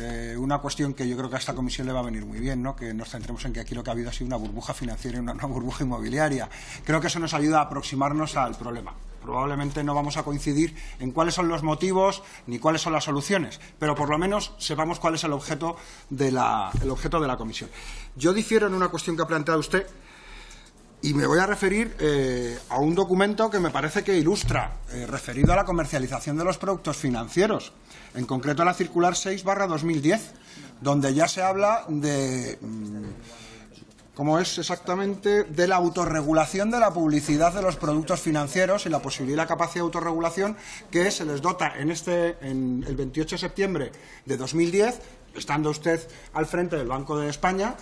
Eh, una cuestión que yo creo que a esta comisión le va a venir muy bien, ¿no? que nos centremos en que aquí lo que ha habido ha sido una burbuja financiera y una, burbuja inmobiliaria. Creo que eso nos ayuda a aproximarnos al problema probablemente no vamos a coincidir en cuáles son los motivos ni cuáles son las soluciones, pero por lo menos sepamos cuál es el objeto de el objeto de la comisión. Yo difiero en una cuestión que ha planteado usted y me voy a referir eh, a un documento que me parece que ilustra, eh, referido a la comercialización de los productos financieros, en concreto a la circular 6 barra 2010, donde ya se habla de, mm, ¿cómo es exactamente?, de la autorregulación de la publicidad de los productos financieros y la posibilidad y la capacidad de autorregulación que se les dota en, este, en el 28 de septiembre de 2010, estando usted al frente del Banco de España,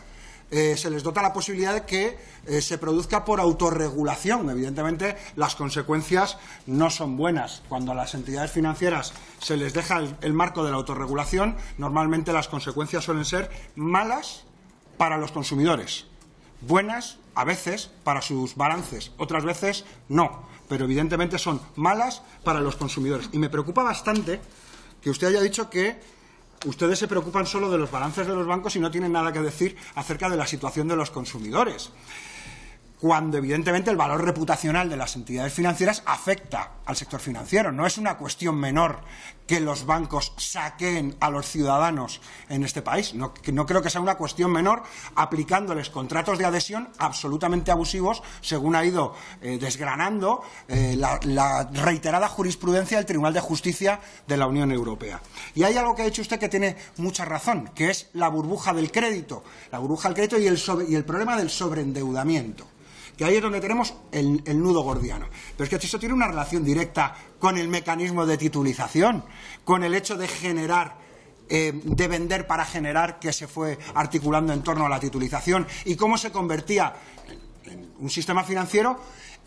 eh, se les dota la posibilidad de que eh, se produzca por autorregulación. Evidentemente, las consecuencias no son buenas. Cuando a las entidades financieras se les deja el marco de la autorregulación, normalmente las consecuencias suelen ser malas para los consumidores, buenas a veces para sus balances, otras veces no, pero evidentemente son malas para los consumidores. Y me preocupa bastante que usted haya dicho que ustedes se preocupan solo de los balances de los bancos y no tienen nada que decir acerca de la situación de los consumidores cuando evidentemente el valor reputacional de las entidades financieras afecta al sector financiero. No es una cuestión menor que los bancos saquen a los ciudadanos en este país. No, creo que sea una cuestión menor aplicándoles contratos de adhesión absolutamente abusivos según ha ido eh, desgranando eh, la, reiterada jurisprudencia del Tribunal de Justicia de la Unión Europea. Y hay algo que ha dicho usted que tiene mucha razón, que es la burbuja del crédito, la burbuja del crédito y el problema del sobreendeudamiento que ahí es donde tenemos el, nudo gordiano. Pero es que esto tiene una relación directa con el mecanismo de titulización, con el hecho de generar eh, de vender para generar que se fue articulando en torno a la titulización y cómo se convertía en un sistema financiero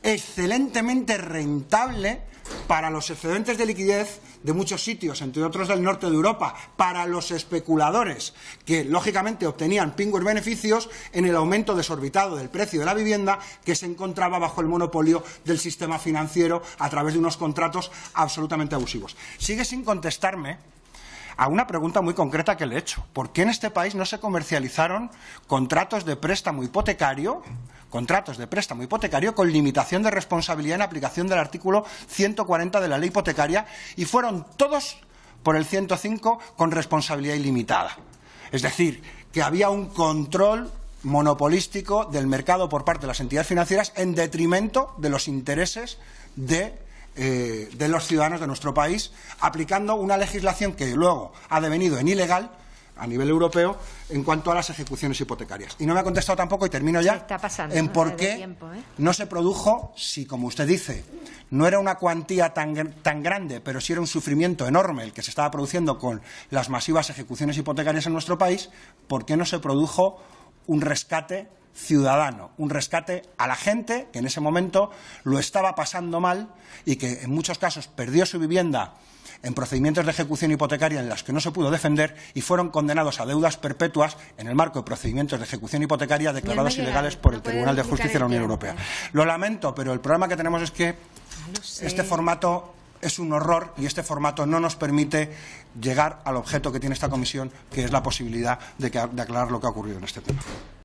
excelentemente rentable para los excedentes de liquidez de muchos sitios, entre otros del norte de Europa, para los especuladores, que lógicamente obtenían pingües beneficios en el aumento desorbitado del precio de la vivienda que se encontraba bajo el monopolio del sistema financiero a través de unos contratos absolutamente abusivos. Sigue sin contestarme a una pregunta muy concreta que le he hecho. ¿Por qué en este país no se comercializaron contratos de préstamo hipotecario, contratos de préstamo hipotecario con limitación de responsabilidad en aplicación del artículo 140 de la ley hipotecaria y fueron todos por el 105 con responsabilidad ilimitada? Es decir, que había un control monopolístico del mercado por parte de las entidades financieras en detrimento de los intereses de eh, de los ciudadanos de nuestro país, aplicando una legislación que luego ha devenido en ilegal a nivel europeo en cuanto a las ejecuciones hipotecarias. Y no me ha contestado tampoco, y termino ya, en por qué ¿eh? no se produjo, si como usted dice, no era una cuantía tan, tan grande, pero sí era un sufrimiento enorme el que se estaba produciendo con las masivas ejecuciones hipotecarias en nuestro país, ¿por qué no se produjo un rescate ciudadano, un rescate a la gente que en ese momento lo estaba pasando mal y que en muchos casos perdió su vivienda en procedimientos de ejecución hipotecaria en los que no se pudo defender y fueron condenados a deudas perpetuas en el marco de procedimientos de ejecución hipotecaria declarados ilegales por el Tribunal de Justicia de la Unión Europea. ¿eh? Lo lamento, pero el problema que tenemos es que ah, este formato es un horror y este formato no nos permite llegar al objeto que tiene esta comisión, que es la posibilidad de aclarar lo que ha ocurrido en este tema.